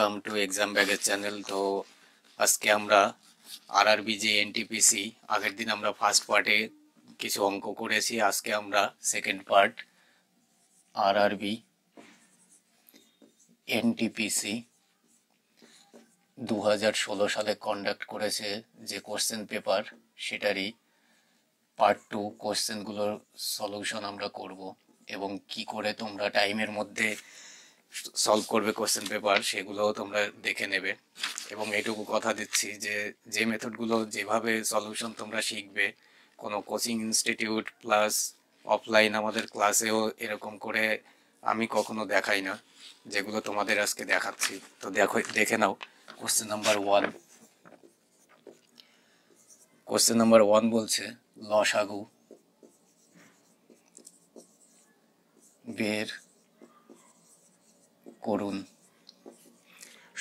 Welcome to exam ব্যাগের channel তো আজকে আমরা আরআরবি যে এনটিপিসি আগের দিন আমরা ফার্স্ট পার্টে কিছু অঙ্ক করেছি আজকে আমরা সেকেন্ড পার্ট আর বি এনটিপিসি দু সালে কন্ডাক্ট করেছে যে কোশ্চেন পেপার সেটারই পার্ট টু কোশ্চেনগুলোর সলিউশন আমরা করব এবং কি করে তোমরা টাইমের মধ্যে সলভ করবে কোশ্চেন পেপার সেগুলো তোমরা দেখে নেবে এবং এইটুকু কথা দিচ্ছি যে যে মেথডগুলো যেভাবে সলিউশন তোমরা শিখবে কোনো কোচিং ইনস্টিটিউট প্লাস অফলাইন আমাদের ক্লাসেও এরকম করে আমি কখনো দেখাই না যেগুলো তোমাদের আজকে দেখাচ্ছি তো দেখো দেখে নাও question number one question number one বলছে লসাগু বের করুন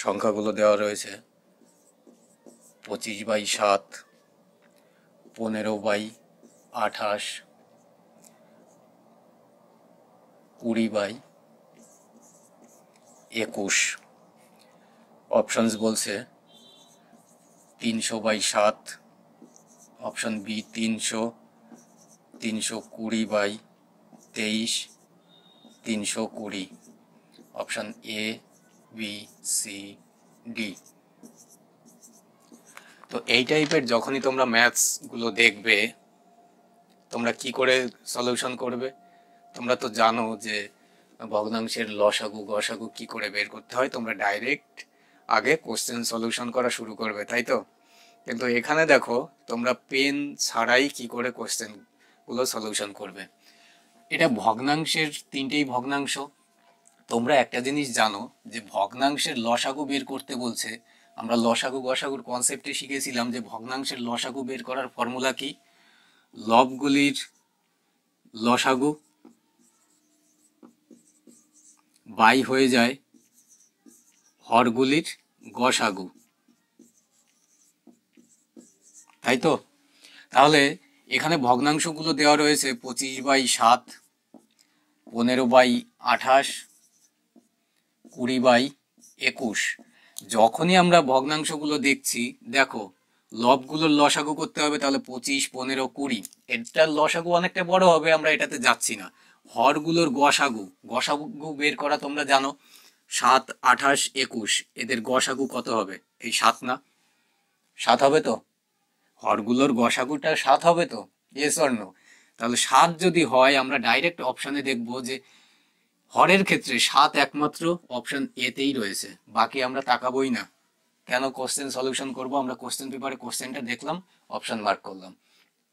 সংখ্যাগুলো দেওয়া রয়েছে পঁচিশ বাই সাত পনেরো বাই আঠাশ কুড়ি বাই একুশ অপশানস বলছে তিনশো বাই সাত অপশান বি তিনশো তিনশো কুড়ি বাই তেইশ তিনশো কুড়ি option A B C D তো এই টাইপের যখনই তোমরা ম্যাথসগুলো দেখবে তোমরা কি করে সলিউশন করবে তোমরা তো জানো যে ভগ্নাংশের লসাগু গসাগু কি করে বের করতে হয় তোমরা ডাইরেক্ট আগে কোশ্চেন সলিউশন করা শুরু করবে তাই তো কিন্তু এখানে দেখো তোমরা পেন ছাড়াই কি করে কোশ্চেনগুলো সলিউশন করবে এটা ভগ্নাংশের তিনটেই ভগ্নাংশ তোমরা একটা জিনিস জানো যে ভগ্নাংশের লসাগু বের করতে বলছে আমরা লসাগু গসাগুর কনসেপ্টে শিখেছিলাম যে ভগ্নাংশের লসাগু বের করার ফর্মুলা কি লবগুলির লসাগু বাই হয়ে যায় হরগুলির গসাগু তাই তো তাহলে এখানে ভগ্নাংশগুলো দেওয়া রয়েছে পঁচিশ বাই সাত পনেরো বাই আঠাশ কুড়ি বাই একুশ যখনই আমরা ভগ্নাংশগুলো দেখছি দেখো লবগুলোর লসাগু করতে হবে তাহলে পঁচিশ পনেরো কুড়ি এটার লসাগু অনেকটা বড় হবে আমরা এটাতে যাচ্ছি না হরগুলোর গসাগু গসাগু বের করা তোমরা জানো সাত আঠাশ একুশ এদের গসাগু কত হবে এই সাত না সাত হবে তো হরগুলোর গসাগুটা সাত হবে তো এস অর্ণ তাহলে সাত যদি হয় আমরা ডাইরেক্ট অপশানে দেখবো যে হরের ক্ষেত্রে সাত একমাত্র অপশন এতেই রয়েছে বাকি আমরা তাকাবই না কেন কোশ্চেন সলিউশন করব আমরা কোশ্চেন পেপারে কোশ্চেনটা দেখলাম অপশন মার্ক করলাম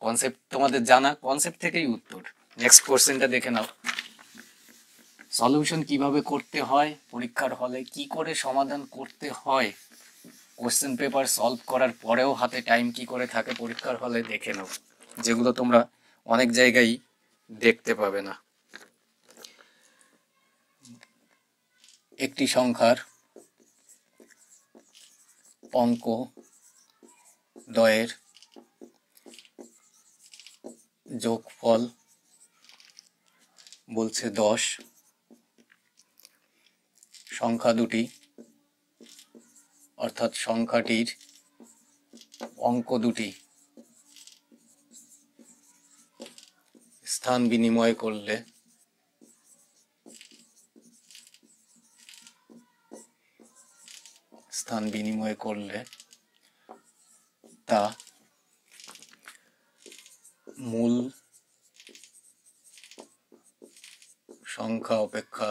কনসেপ্ট তোমাদের জানা কনসেপ্ট থেকেই উত্তর নেক্সট কোশ্চেনটা দেখে নাও সলিউশন কিভাবে করতে হয় পরীক্ষার হলে কি করে সমাধান করতে হয় কোশ্চেন পেপার সলভ করার পরেও হাতে টাইম কি করে থাকে পরীক্ষার হলে দেখে নাও যেগুলো তোমরা অনেক জায়গায় দেখতে পাবে না একটি সংখ্যার অঙ্ক দয়ের যোগফল বলছে দশ সংখ্যা দুটি অর্থাৎ সংখ্যাটির অঙ্ক দুটি স্থান বিনিময় করলে স্থান বিনিময় করলে তা মূল সংখ্যা অপেক্ষা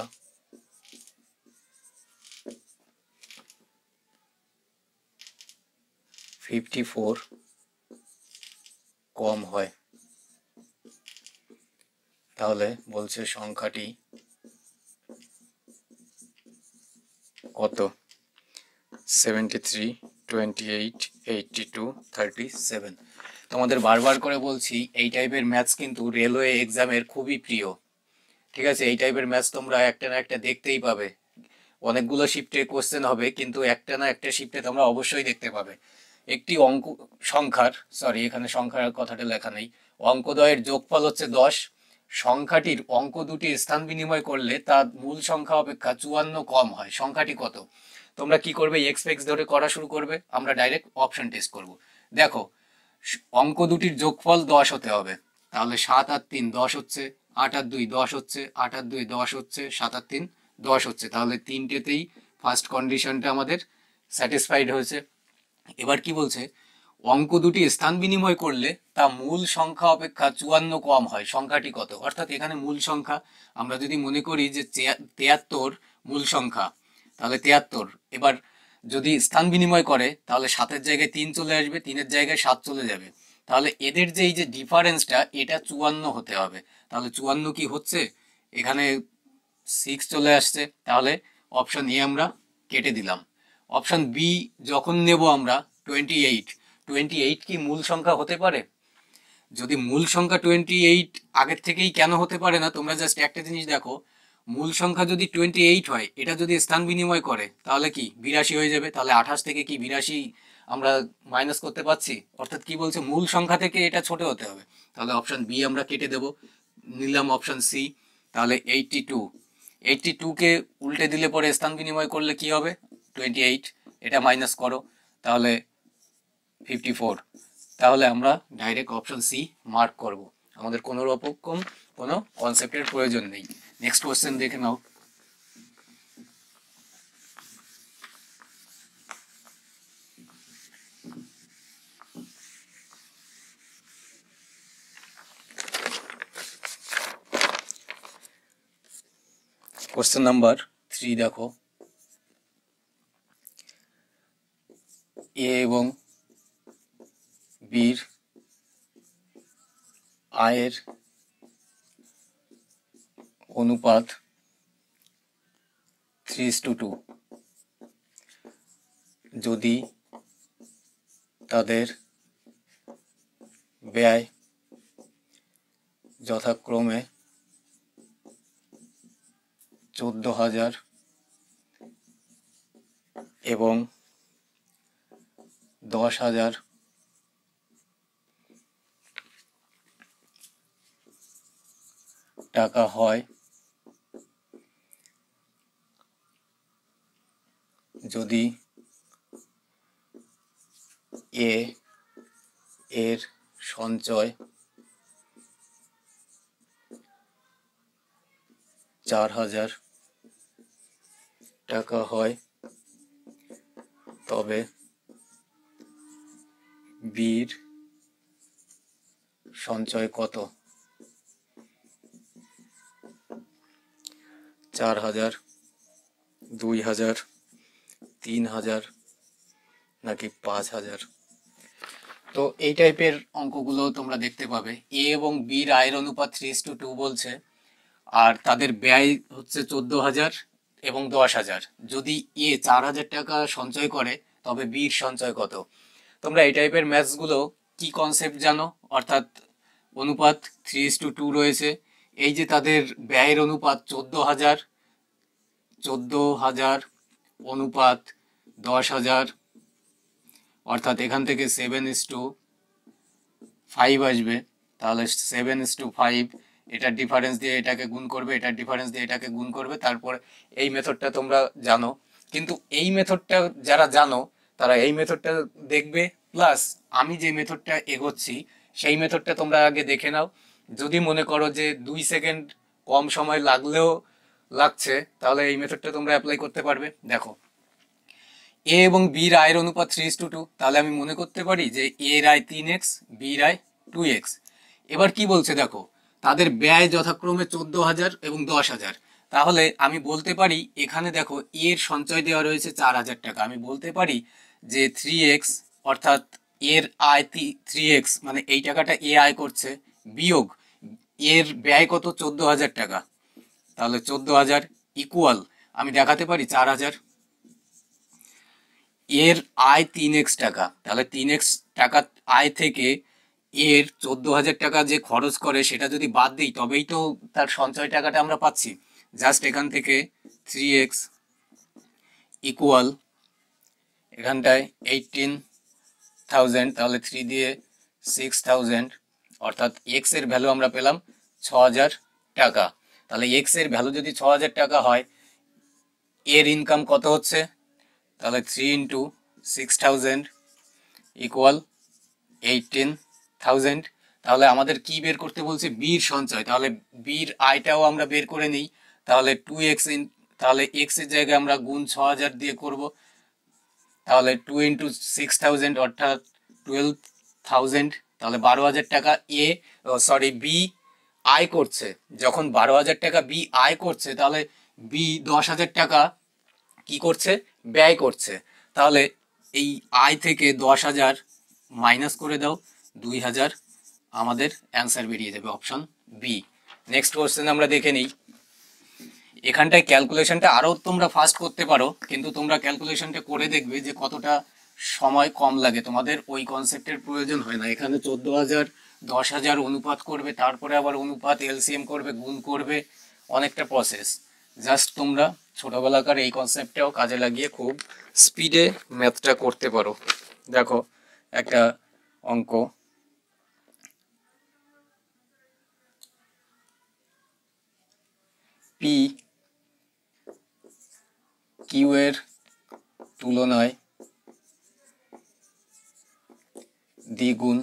ফিফটি ফোর কম হয় তাহলে বলছে সংখ্যাটি কত seventy three twenty eight thirty seven তোমাদের বারবার করে বলছি এই টাইপের ম্যাথস কিন্তু রেলওয়ে এক্সামের খুবই প্রিয় ঠিক আছে এই টাইপের ম্যাথস তোমরা একটা না একটা দেখতেই পাবে অনেকগুলো শিফটে কোশ্চেন হবে কিন্তু একটা না একটা শিফটে তোমরা অবশ্যই দেখতে পাবে একটি অঙ্ক সংখ্যার সরি এখানে সংখ্যার কথাটা লেখা নেই অঙ্কদয়ের যোগফল হচ্ছে দশ সংখ্যাটির অঙ্ক দুটির স্থান বিনিময় করলে তার মূল সংখ্যা অপেক্ষা চুয়ান্ন কম হয় সংখ্যাটি কত তোমরা কি করবে এক্স এক্স ধরে করা শুরু করবে আমরা ডাইরেক্ট অপশন টেস্ট করব দেখো অঙ্ক দুটির যোগফল দশ হতে হবে তাহলে সাত আর তিন দশ হচ্ছে আট আর দুই দশ হচ্ছে আট আর দুই দশ হচ্ছে সাত আর তিন দশ হচ্ছে তাহলে তিনটেতেই ফার্স্ট কন্ডিশনটা আমাদের স্যাটিসফাইড হয়েছে এবার কি বলছে অঙ্ক দুটি স্থান বিনিময় করলে তা মূল সংখ্যা অপেক্ষা চুয়ান্ন কম হয় সংখ্যাটি কত অর্থাৎ এখানে মূল সংখ্যা আমরা যদি মনে করি যে তেয়াত্তর মূল সংখ্যা তাহলে তিয়াত্তর এবার যদি স্থান বিনিময় করে তাহলে সাতের জায়গায় তিন চলে আসবে তিনের জায়গায় সাত চলে যাবে তাহলে এদের যে এই যে ডিফারেন্সটা এটা চুয়ান্ন হতে হবে তাহলে চুয়ান্ন কি হচ্ছে এখানে সিক্স চলে আসছে তাহলে অপশান এ আমরা কেটে দিলাম অপশান বি যখন নেব আমরা টোয়েন্টি এইট টোয়েন্টি এইট কি মূল সংখ্যা হতে পারে যদি মূল সংখ্যা টোয়েন্টি এইট আগের থেকেই কেন হতে পারে না তোমরা জাস্ট একটা জিনিস দেখো মূল সংখ্যা যদি টোয়েন্টি এইট হয় এটা যদি স্থান বিনিময় করে তাহলে কি বিরাশি হয়ে যাবে তাহলে আঠাশ থেকে কি বিরাশি আমরা মাইনাস করতে পারছি অর্থাৎ কি বলছে মূল সংখ্যা থেকে এটা ছোট হতে হবে তাহলে অপশান বি আমরা কেটে দেব নিলাম অপশান সি তাহলে এইটটি টু এইটটি টুকে উল্টে দিলে পরে স্থান বিনিময় করলে কি হবে টোয়েন্টি এইট এটা মাইনাস করো তাহলে ফিফটি ফোর তাহলে আমরা ডাইরেক্ট অপশন সি মার্ক করব আমাদের কোনো রকম কোনো কনসেপ্টের প্রয়োজন নেই नेक्स्ट क्वेश्चन देखें आप क्वेश्चन नंबर थ्री देखो ए এবং বির আয়ের অনুপাত থ্রি টু টু যদি তাদের ব্যয় যথাক্রমে চোদ্দ হাজার এবং দশ হাজার টাকা হয় যদি এ এর সঞ্চয় চার হাজার টাকা হয় তবে বীর সঞ্চয় কত চার হাজার দুই হাজার তিন হাজার নাকি পাঁচ হাজার তো এই টাইপের অঙ্কগুলো তোমরা দেখতে পাবে এ এবং বির আয়ের অনুপাত থ্রি টু টু বলছে আর তাদের ব্যয় হচ্ছে চোদ্দ হাজার এবং দশ হাজার যদি এ চার হাজার টাকা সঞ্চয় করে তবে বির সঞ্চয় কত তোমরা এই টাইপের ম্যাথসগুলো কি কনসেপ্ট জানো অর্থাৎ অনুপাত থ্রি টু টু রয়েছে এই যে তাদের ব্যয়ের অনুপাত চোদ্দ হাজার চোদ্দ হাজার অনুপাত দশ হাজার অর্থাৎ এখান থেকে সেভেন ইস টু ফাইভ আসবে তাহলে সেভেন ইস টু ফাইভ এটার ডিফারেন্স দিয়ে এটাকে গুণ করবে এটার ডিফারেন্স দিয়ে এটাকে গুণ করবে তারপর এই মেথডটা তোমরা জানো কিন্তু এই মেথডটা যারা জানো তারা এই মেথডটা দেখবে প্লাস আমি যে মেথডটা এগোচ্ছি সেই মেথডটা তোমরা আগে দেখে নাও যদি মনে করো যে দুই সেকেন্ড কম সময় লাগলেও লাগছে তাহলে এই মেথডটা তোমরা অ্যাপ্লাই করতে পারবে দেখো এ এবং বি রায়ের অনুপাত থ্রি টু টু তাহলে আমি মনে করতে পারি যে এ রায় তিন এক্স বি রায় টু এক্স এবার কি বলছে দেখো তাদের ব্যয় যথাক্রমে চোদ্দ হাজার এবং দশ হাজার তাহলে আমি বলতে পারি এখানে দেখো এর সঞ্চয় দেওয়া রয়েছে চার হাজার টাকা আমি বলতে পারি যে থ্রি এক্স অর্থাৎ এর আয় থ্রি এক্স মানে এই টাকাটা এ আয় করছে বিয়োগ এর ব্যয় কত চোদ্দ হাজার টাকা তাহলে চোদ্দ হাজার ইকুয়াল আমি দেখাতে পারি চার হাজার এর আয় তিন এক্স টাকা তাহলে তিন এক্স টাকা আয় থেকে এর চোদ্দ হাজার টাকা যে খরচ করে সেটা যদি বাদ দিই তবেই তো তার সঞ্চয় টাকাটা আমরা পাচ্ছি জাস্ট এখান থেকে থ্রি এক্স ইকুয়াল এখানটায় এইটিন থাউজেন্ড তাহলে থ্রি দিয়ে সিক্স থাউজেন্ড অর্থাৎ এক্সের ভ্যালু আমরা পেলাম ছ হাজার টাকা তাহলে এক্স এর ভ্যালু যদি ছ হাজার টাকা হয় এর ইনকাম কত হচ্ছে তাহলে three into six thousand equal eighteen thousand তাহলে আমাদের কি বের করতে বলছে বির সঞ্চয় তাহলে বির আয়টাও আমরা বের করে নিই তাহলে টু এক্স ইন তাহলে এক্স এর জায়গায় আমরা গুণ ছ হাজার দিয়ে করব তাহলে টু ইন্টু সিক্স থাউজেন্ড অর্থাৎ টুয়েলভ থাউজেন্ড তাহলে বারো হাজার টাকা এ সরি বি আয় করছে যখন বারো হাজার টাকা বি আয় করছে তাহলে বি দশ হাজার টাকা কি করছে ব্যয় করছে তাহলে এই আয় থেকে দশ হাজার মাইনাস করে দাও দুই হাজার আমাদের অ্যান্সার বেরিয়ে যাবে অপশন বি নেক্সট কোশ্চেন আমরা দেখে নিই এখানটায় ক্যালকুলেশনটা আরও তোমরা ফাস্ট করতে পারো কিন্তু তোমরা ক্যালকুলেশনটা করে দেখবে যে কতটা সময় কম লাগে তোমাদের ওই কনসেপ্টের প্রয়োজন হয় না এখানে চোদ্দ হাজার দশ হাজার অনুপাত করবে তারপরে আবার অনুপাত এলসিএম করবে গুণ করবে অনেকটা প্রসেস জাস্ট তোমরা ছোটোবেলাকার এই কনসেপ্টটাও কাজে লাগিয়ে খুব স্পিডে ম্যাথটা করতে পারো দেখো একটা অঙ্ক পি কিউ এর তুলনায় দ্বিগুণ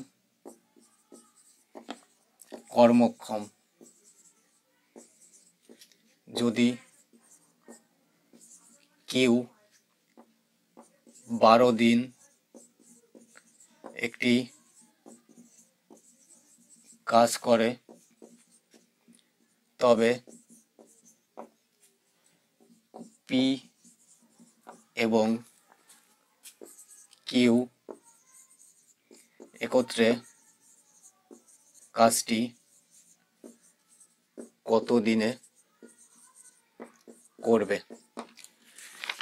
কর্মক্ষম যদি কেউ বারো দিন একটি কাজ করে তবে পি এবং কিউ একত্রে কাজটি কত দিনে করবে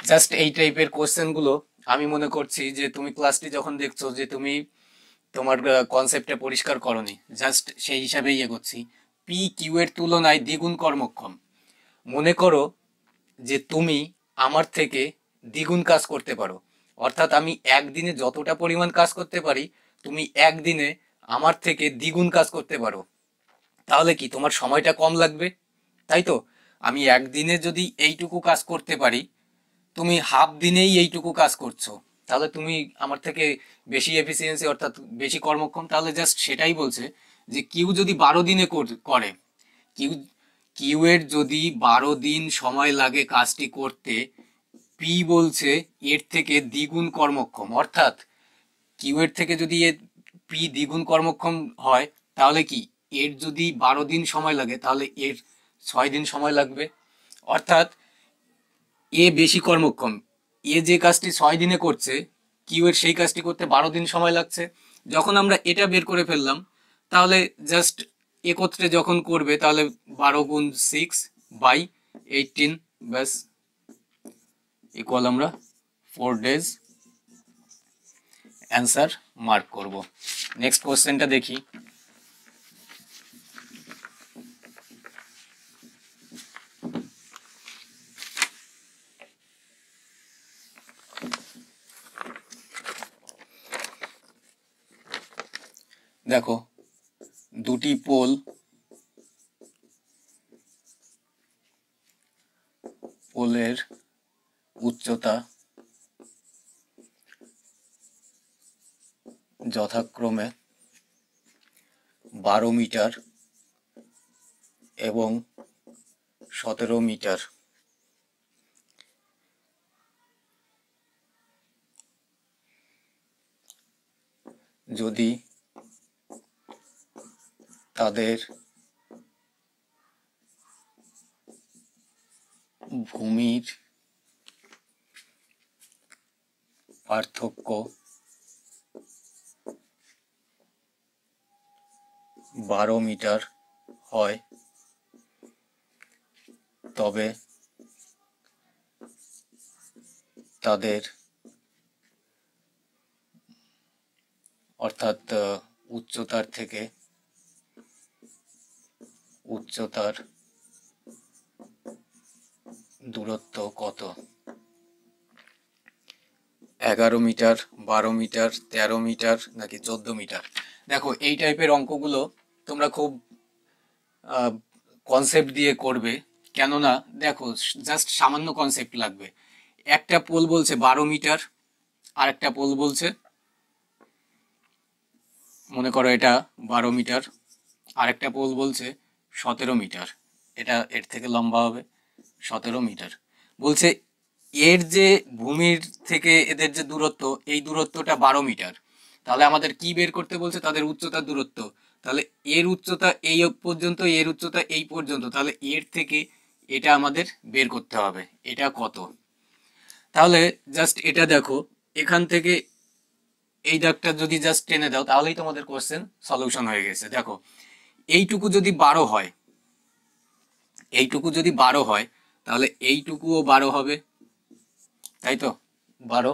জাস্ট এই টাইপের কোশ্চেনগুলো আমি মনে করছি যে তুমি ক্লাসটি যখন দেখছো যে তুমি তোমার কনসেপ্টটা পরিষ্কার করনি জাস্ট সেই হিসাবেই ইয়ে করছি পি কিউ এর তুলনায় দ্বিগুণ কর্মক্ষম মনে করো যে তুমি আমার থেকে দ্বিগুণ কাজ করতে পারো অর্থাৎ আমি একদিনে যতটা পরিমাণ কাজ করতে পারি তুমি একদিনে আমার থেকে দ্বিগুণ কাজ করতে পারো তাহলে কি তোমার সময়টা কম লাগবে তাই তো আমি একদিনে যদি এইটুকু কাজ করতে পারি তুমি হাফ দিনেই এইটুকু কাজ করছো তাহলে তুমি আমার থেকে বেশি এফিসিয়েন্সি অর্থাৎ বেশি কর্মক্ষম তাহলে জাস্ট সেটাই বলছে যে কিউ যদি বারো দিনে করে কিউ কিউ এর যদি বারো দিন সময় লাগে কাজটি করতে পি বলছে এর থেকে দ্বিগুণ কর্মক্ষম অর্থাৎ কিউ এর থেকে যদি পি দ্বিগুণ কর্মক্ষম হয় তাহলে কি এর যদি বারো দিন সময় লাগে তাহলে এর ছয় দিন সময় লাগবে অর্থাৎ এ বেশি কর্মক্ষম এ যে কাজটি ছয় দিনে করছে কিউ এর সেই কাজটি করতে বারো দিন সময় লাগছে যখন আমরা এটা বের করে ফেললাম তাহলে জাস্ট একত্রে যখন করবে তাহলে বারো গুণ সিক্স বাই এইটিন ব্যাস ইকুয়াল আমরা ফোর ডেজ অ্যান্সার মার্ক করব নেক্সট কোশ্চেনটা দেখি দেখো দুটি পোল পোলের উচ্চতা যথাক্রমে বারো মিটার এবং সতেরো মিটার যদি তাদের ভূমির পার্থক্য বারো মিটার হয় তবে তাদের অর্থাৎ উচ্চতার থেকে উচ্চতার দূরত্ব কত এগারো মিটার বারো মিটার তেরো মিটার নাকি চোদ্দ মিটার দেখো এই টাইপের অঙ্কগুলো তোমরা খুব কনসেপ্ট দিয়ে করবে কেননা দেখো জাস্ট সামান্য কনসেপ্ট লাগবে একটা পোল বলছে বারো মিটার আর একটা পোল বলছে মনে করো এটা বারো মিটার আর একটা পোল বলছে সতেরো মিটার এটা এর থেকে লম্বা হবে সতেরো মিটার বলছে এর যে ভূমির থেকে এদের যে দূরত্ব এই দূরত্বটা বারো মিটার তাহলে আমাদের কি বের করতে বলছে তাদের উচ্চতার দূরত্ব তাহলে এর উচ্চতা এই পর্যন্ত এর উচ্চতা এই পর্যন্ত তাহলে এর থেকে এটা আমাদের বের করতে হবে এটা কত তাহলে জাস্ট এটা দেখো এখান থেকে এই দাগটা যদি জাস্ট টেনে দাও তাহলেই তোমাদের কোশ্চেন সলিউশন হয়ে গেছে দেখো এইটুকু যদি বারো হয় এইটুকু যদি বারো হয় তাহলে এইটুকুও বারো হবে তাই তো বারো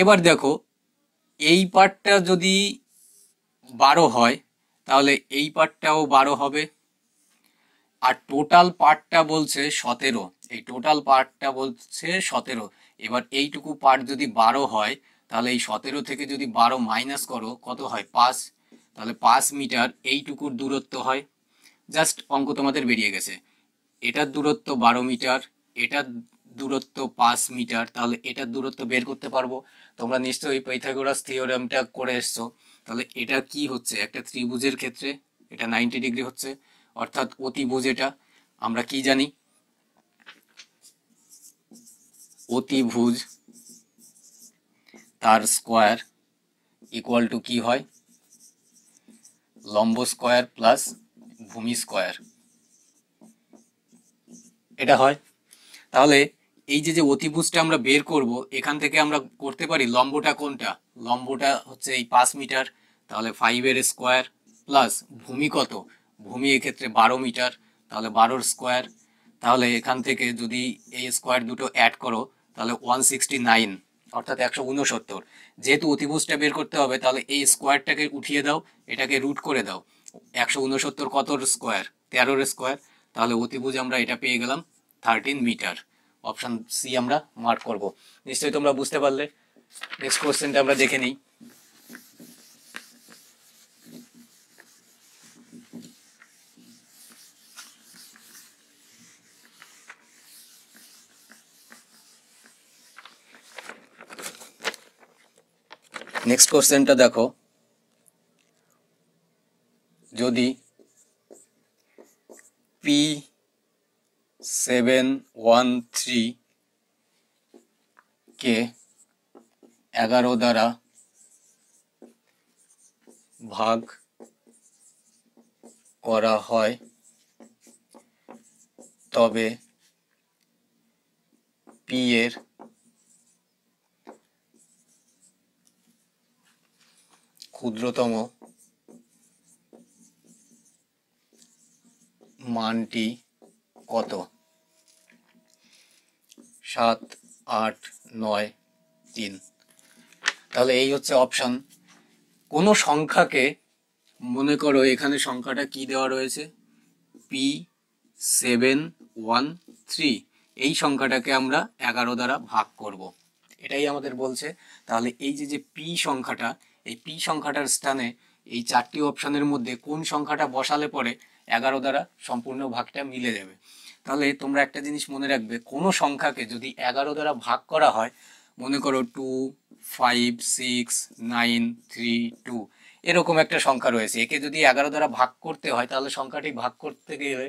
এবার দেখো এই পার্টটা যদি বারো হয় তাহলে এই পার্টটাও বারো হবে আর টোটাল পার্টটা বলছে সতেরো এই টোটাল পার্টটা বলছে সতেরো এবার এইটুকু পার্ট যদি বারো হয় তাহলে এই সতেরো থেকে যদি বারো মাইনাস করো কত হয় পাঁচ তাহলে পাঁচ মিটার এইটুকুর দূরত্ব হয় জাস্ট অঙ্ক তোমাদের বেরিয়ে গেছে এটার দূরত্ব বারো মিটার এটার দূরত্ব পাঁচ মিটার তাহলে এটার দূরত্ব বের করতে পারবো তোমরা নিশ্চয়ই পাইথাগোরাস থিওরামটা করে এসছো তাহলে এটা কি হচ্ছে একটা ত্রিভুজের ক্ষেত্রে এটা নাইনটি ডিগ্রি হচ্ছে অর্থাৎ অতিভুজ এটা আমরা কি জানি অতিভুজ তার স্কোয়ার ইকুয়াল টু কি হয় লম্ব স্কোয়ার প্লাস ভূমি স্কোয়ার এটা হয় তাহলে এই যে যে অতিভুজটা আমরা বের করব এখান থেকে আমরা করতে পারি লম্বটা কোনটা লম্বটা হচ্ছে এই পাঁচ মিটার তাহলে ফাইভের স্কোয়ার প্লাস ভূমি কত ভূমি এক্ষেত্রে বারো মিটার তাহলে বারোর স্কোয়ার তাহলে এখান থেকে যদি এই স্কোয়ার দুটো অ্যাড করো তাহলে ওয়ান সিক্সটি নাইন অর্থাৎ একশো উনসত্তর যেহেতু অতিভুজটা বের করতে হবে তাহলে এই স্কোয়ারটাকে উঠিয়ে দাও এটাকে রুট করে দাও একশো উনসত্তর কতর স্কোয়ার তেরোর স্কোয়ার তাহলে অতিভুজ আমরা এটা পেয়ে গেলাম থার্টিন মিটার অপশান সি আমরা মার্ক করব নিশ্চয়ই তোমরা বুঝতে পারলে নেক্সট কোশ্চেনটা আমরা দেখে নিই নেক্সট কোশ্চেনটা দেখো যদি পি সেভেন ওয়ান থ্রি কে এগারো দ্বারা ভাগ করা হয় তবে পি এর ক্ষুদ্রতম মানটি কত সাত আট নয় তিন তাহলে এই হচ্ছে অপশান কোনো সংখ্যাকে মনে করো এখানে সংখ্যাটা কি দেওয়া রয়েছে পি সেভেন ওয়ান থ্রি এই সংখ্যাটাকে আমরা এগারো দ্বারা ভাগ করব। এটাই আমাদের বলছে তাহলে এই যে যে পি সংখ্যাটা এই পি সংখ্যাটার স্থানে এই চারটি অপশানের মধ্যে কোন সংখ্যাটা বসালে পরে এগারো দ্বারা সম্পূর্ণ ভাগটা মিলে যাবে তাহলে তোমরা একটা জিনিস মনে রাখবে কোনো সংখ্যাকে যদি এগারো দ্বারা ভাগ করা হয় মনে করো two five six nine three two এরকম একটা সংখ্যা রয়েছে একে যদি এগারো দ্বারা ভাগ করতে হয় তাহলে সংখ্যাটি ভাগ করতে গেলে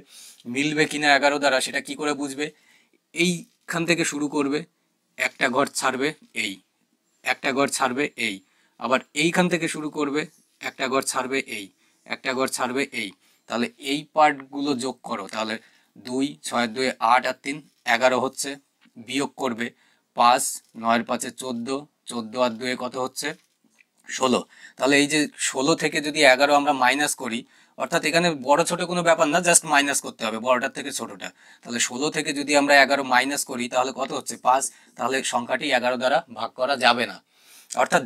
মিলবে কিনা এগারো দ্বারা সেটা কি করে বুঝবে এইখান থেকে শুরু করবে একটা ঘর ছাড়বে এই একটা ঘর ছাড়বে এই আবার এইখান থেকে শুরু করবে একটা ঘর ছাড়বে এই একটা ঘর ছাড়বে এই তাহলে এই পার্টগুলো যোগ করো তাহলে দুই ছয় দুই আট আর তিন এগারো হচ্ছে বিয়োগ করবে পাঁচ নয়ের পাঁচে চোদ্দো চোদ্দো আর দুয়ে কত হচ্ছে ষোলো তাহলে এই যে ষোলো থেকে যদি এগারো আমরা মাইনাস করি অর্থাৎ এখানে বড় ছোট কোনো ব্যাপার না জাস্ট মাইনাস করতে হবে বড়টার থেকে ছোটটা তাহলে ষোলো থেকে যদি আমরা এগারো মাইনাস করি তাহলে কত হচ্ছে পাঁচ তাহলে সংখ্যাটি এগারো দ্বারা ভাগ করা যাবে না অর্থাৎ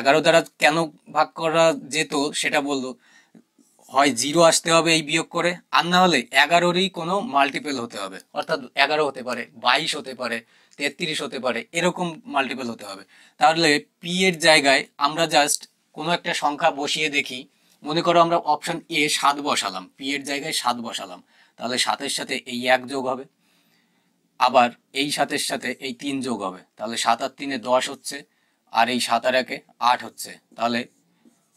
এগারো দ্বারা কেন ভাগ করা যেত সেটা বললো হয় জিরো আসতে হবে এই বিয়োগ করে আর না হলে এগারোরই কোনো মাল্টিপেল হতে হবে অর্থাৎ এগারো হতে পারে বাইশ হতে পারে তেত্রিশ হতে পারে এরকম মাল্টিপেল হতে হবে তাহলে পি এর জায়গায় আমরা জাস্ট কোনো একটা সংখ্যা বসিয়ে দেখি মনে করো আমরা অপশান এ সাত বসালাম পি এর জায়গায় সাত বসালাম তাহলে সাতের সাথে এই এক যোগ হবে আবার এই সাতের সাথে এই তিন যোগ হবে তাহলে সাত আর তিনে দশ হচ্ছে আর এই সাত আর একে আট হচ্ছে তাহলে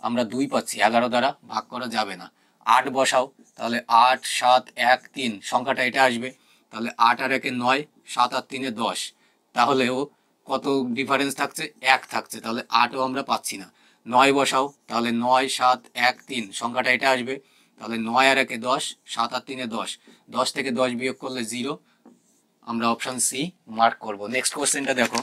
আমরা দুই পাচ্ছি এগারো দ্বারা ভাগ করা যাবে না আট বসাও তাহলে আট সাত এক তিন সংখ্যাটা এটা আসবে তাহলে আট আর একে নয় সাত আর তিনে দশ তাহলেও কত ডিফারেন্স থাকছে এক থাকছে তাহলে আটও আমরা পাচ্ছি না নয় বসাও তাহলে নয় সাত এক তিন সংখ্যাটা এটা আসবে তাহলে নয় আর একে দশ সাত আর তিনে দশ দশ থেকে দশ বিয়োগ করলে জিরো আমরা অপশান সি মার্ক করব নেক্সট কোয়েশ্চেনটা দেখো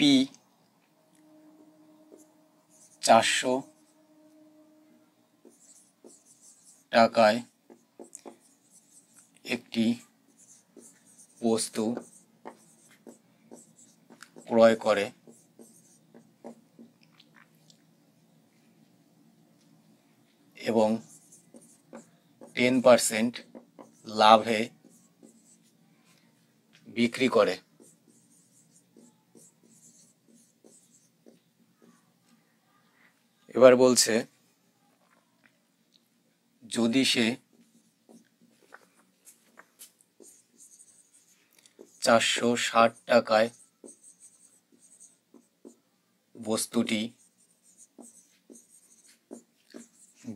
পি চারশো টাকায় একটি বস্তু ক্রয় করে এবং টেন পার্সেন্ট লাভে বিক্রি করে এবার বলছে যদি সে চারশো ষাট টাকায় বস্তুটি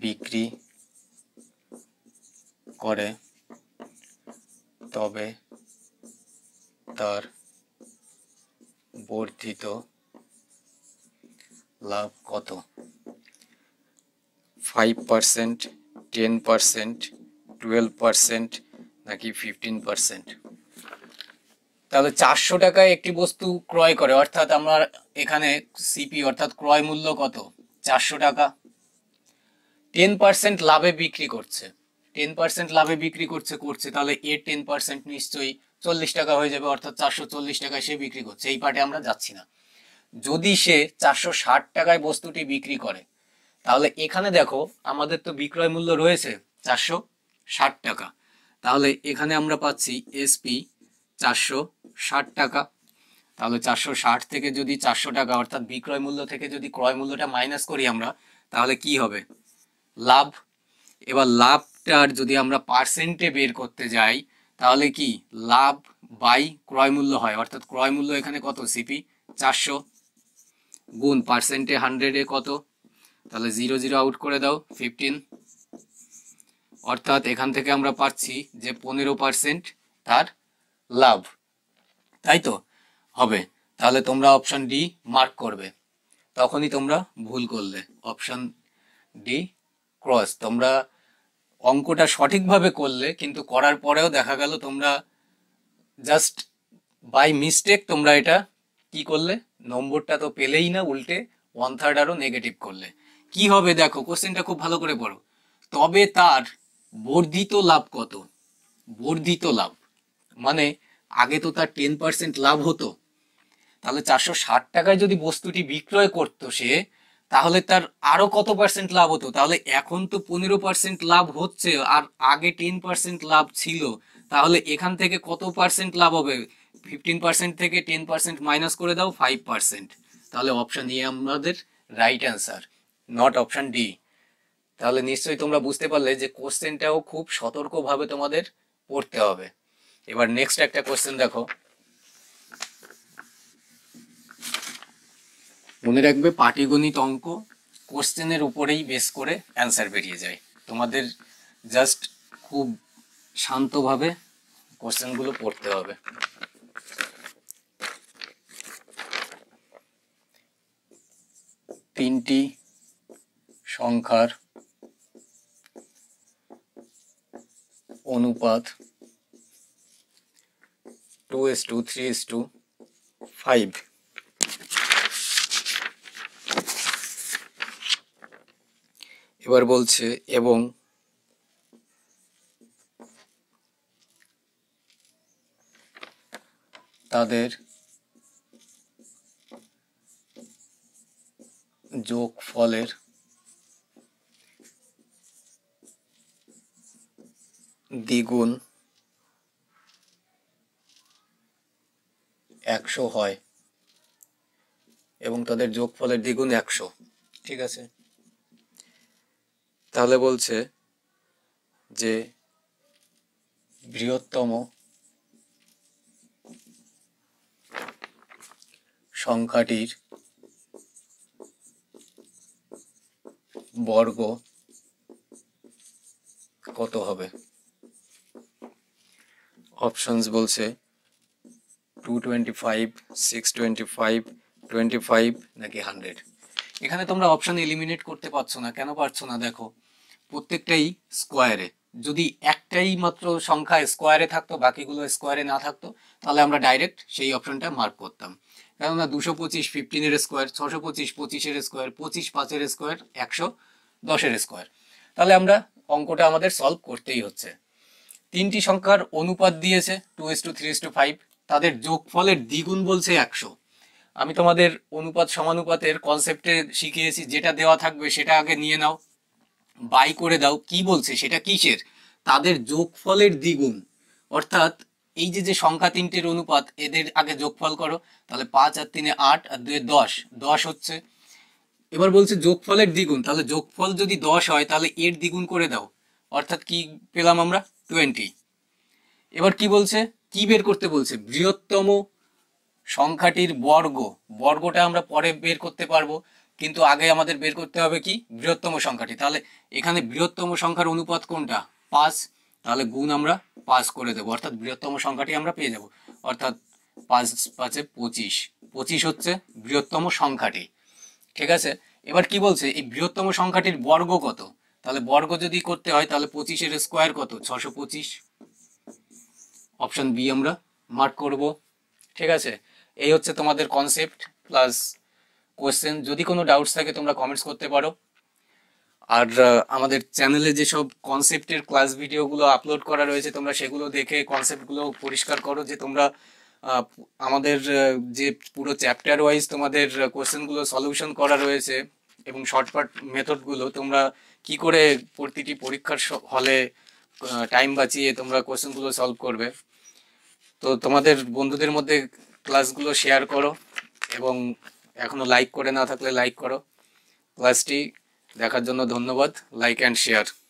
বিক্রি করে তবে তার বর্ধিত লাভ কত five percent ten percent twelve percent নাকি ফিফটিন পারসেন্ট তাহলে চারশো টাকায় একটি বস্তু ক্রয় করে অর্থাৎ আমরা এখানে সিপি অর্থাৎ ক্রয় মূল্য কত চারশো টাকা টেন পার্সেন্ট লাভে বিক্রি করছে টেন পার্সেন্ট লাভে বিক্রি করছে করছে তাহলে এর টেন পার্সেন্ট নিশ্চয়ই চল্লিশ টাকা হয়ে যাবে অর্থাৎ চারশো চল্লিশ টাকায় সে বিক্রি করছে এই পার্টে আমরা যাচ্ছি না যদি সে চারশো ষাট টাকায় বস্তুটি বিক্রি করে তাহলে এখানে দেখো আমাদের তো বিক্রয় মূল্য রয়েছে চারশো ষাট টাকা তাহলে এখানে আমরা পাচ্ছি এসপি চারশো ষাট টাকা তাহলে চারশো ষাট থেকে যদি চারশো টাকা অর্থাৎ বিক্রয় মূল্য থেকে যদি ক্রয় মূল্যটা মাইনাস করি আমরা তাহলে কি হবে লাভ এবার লাভটার যদি আমরা পার্সেন্টে বের করতে যাই তাহলে কি লাভ বাই ক্রয় মূল্য হয় অর্থাৎ ক্রয় মূল্য এখানে কত সিপি চারশো গুণ পার্সেন্টে হান্ড্রেডে কত তাহলে জিরো জিরো আউট করে দাও ফিফটিন অর্থাৎ এখান থেকে আমরা পাচ্ছি যে পনেরো পার্সেন্ট তার লাভ তাই তো হবে তাহলে তোমরা অপশন ডি মার্ক করবে তখনই তোমরা ভুল করলে অপশন ডি ক্রস তোমরা অঙ্কটা সঠিকভাবে করলে কিন্তু করার পরেও দেখা গেল তোমরা জাস্ট বাই মিস্টেক তোমরা এটা কি করলে নম্বরটা তো পেলেই না উল্টে ওয়ান থার্ড আরও নেগেটিভ করলে কি হবে দেখো কোশ্চেনটা খুব ভালো করে পড়ো তবে তার বর্ধিত লাভ কত বর্ধিত লাভ মানে আগে তো তার টেন পার্সেন্ট লাভ হতো তাহলে চারশো ষাট টাকায় যদি বস্তুটি বিক্রয় করত সে তাহলে তার আরো কত পার্সেন্ট লাভ হতো তাহলে এখন তো পনেরো পার্সেন্ট লাভ হচ্ছে আর আগে টেন পার্সেন্ট লাভ ছিল তাহলে এখান থেকে কত পার্সেন্ট লাভ হবে ফিফটিন পার্সেন্ট থেকে টেন পার্সেন্ট মাইনাস করে দাও ফাইভ পার্সেন্ট তাহলে অপশান এ আমাদের right answer not option D তাহলে নিশ্চয়ই তোমরা বুঝতে পারলে যে কোশ্চেনটাও খুব সতর্কভাবে তোমাদের পড়তে হবে এবার নেক্সট একটা কোশ্চেন দেখো মনে রাখবে পাটিগণিত অঙ্ক কোশ্চেনের উপরেই বেস করে অ্যান্সার বেরিয়ে যায় তোমাদের জাস্ট খুব শান্তভাবে কোশ্চেনগুলো পড়তে হবে তিনটি সংখ্যার অনুপাত two is to three is to five এবার বলছে এবং তাদের যোগ ফলের দ্বিগুণ একশো হয় এবং তাদের যোগফলের দ্বিগুণ একশো ঠিক আছে তাহলে বলছে যে বৃহত্তম সংখ্যাটির বর্গ কত হবে অপশনস বলছে two twenty five six twenty five twenty five নাকি হান্ড্রেড এখানে তোমরা অপশন এলিমিনেট করতে পারছো না কেন পারছো না দেখো প্রত্যেকটাই স্কোয়ারে যদি একটাই মাত্র সংখ্যা স্কোয়ারে থাকতো বাকিগুলো স্কোয়ারে না থাকতো তাহলে আমরা ডাইরেক্ট সেই অপশনটা মার্ক করতাম কেননা দুশো পঁচিশ ফিফটিনের স্কোয়ার ছশো পঁচিশ পঁচিশের স্কোয়ার পঁচিশ পাঁচের স্কোয়ার একশো দশের স্কোয়ার তাহলে আমরা অঙ্কটা আমাদের সলভ করতেই হচ্ছে তিনটি সংখ্যার অনুপাত দিয়েছে two is to three is to five তাদের যোগফলের দ্বিগুণ বলছে একশো আমি তোমাদের অনুপাত সমানুপাতের কনসেপ্টে শিখিয়েছি যেটা দেওয়া থাকবে সেটা আগে নিয়ে নাও বাই করে দাও কি বলছে সেটা কিসের তাদের যোগফলের দ্বিগুণ অর্থাৎ এই যে যে সংখ্যা তিনটির অনুপাত এদের আগে যোগফল করো তাহলে পাঁচ আর তিনে আট আর দুয়ে দশ দশ হচ্ছে এবার বলছে যোগফলের দ্বিগুণ তাহলে যোগফল যদি দশ হয় তাহলে এর দ্বিগুণ করে দাও অর্থাৎ কি পেলাম আমরা টোয়েন্টি এবার কি বলছে কি বের করতে বলছে বৃহত্তম সংখ্যাটির বর্গ বর্গটা আমরা পরে বের করতে পারবো কিন্তু আগে আমাদের বের করতে হবে কি বৃহত্তম সংখ্যাটি তাহলে এখানে বৃহত্তম সংখ্যার অনুপাত কোনটা পাঁচ তাহলে গুণ আমরা পাঁচ করে দেবো অর্থাৎ বৃহত্তম সংখ্যাটি আমরা পেয়ে যাব অর্থাৎ পাঁচ পাঁচে পঁচিশ পঁচিশ হচ্ছে বৃহত্তম সংখ্যাটি ঠিক আছে এবার কি বলছে এই বৃহত্তম সংখ্যাটির বর্গ কত তাহলে বর্গ যদি করতে হয় তাহলে পঁচিশের স্কোয়ার কত ছশো পঁচিশ অপশন বি আমরা মার্ক করব ঠিক আছে এই হচ্ছে তোমাদের কনসেপ্ট প্লাস কোয়েশ্চেন যদি কোনো ডাউটস থাকে তোমরা কমেন্টস করতে পারো আর আমাদের চ্যানেলে যেসব কনসেপ্টের ক্লাস ভিডিওগুলো আপলোড করা রয়েছে তোমরা সেগুলো দেখে কনসেপ্টগুলো পরিষ্কার করো যে তোমরা আমাদের যে পুরো চ্যাপ্টার ওয়াইজ তোমাদের কোয়েশ্চেনগুলো সলিউশন করা রয়েছে এবং শর্টকাট মেথডগুলো তোমরা কি করে প্রতিটি পরীক্ষার হলে টাইম বাঁচিয়ে তোমরা কোশ্চেনগুলো সলভ করবে তো তোমাদের বন্ধুদের মধ্যে ক্লাসগুলো শেয়ার করো এবং এখনও লাইক করে না থাকলে লাইক করো ক্লাসটি দেখার জন্য ধন্যবাদ লাইক অ্যান্ড শেয়ার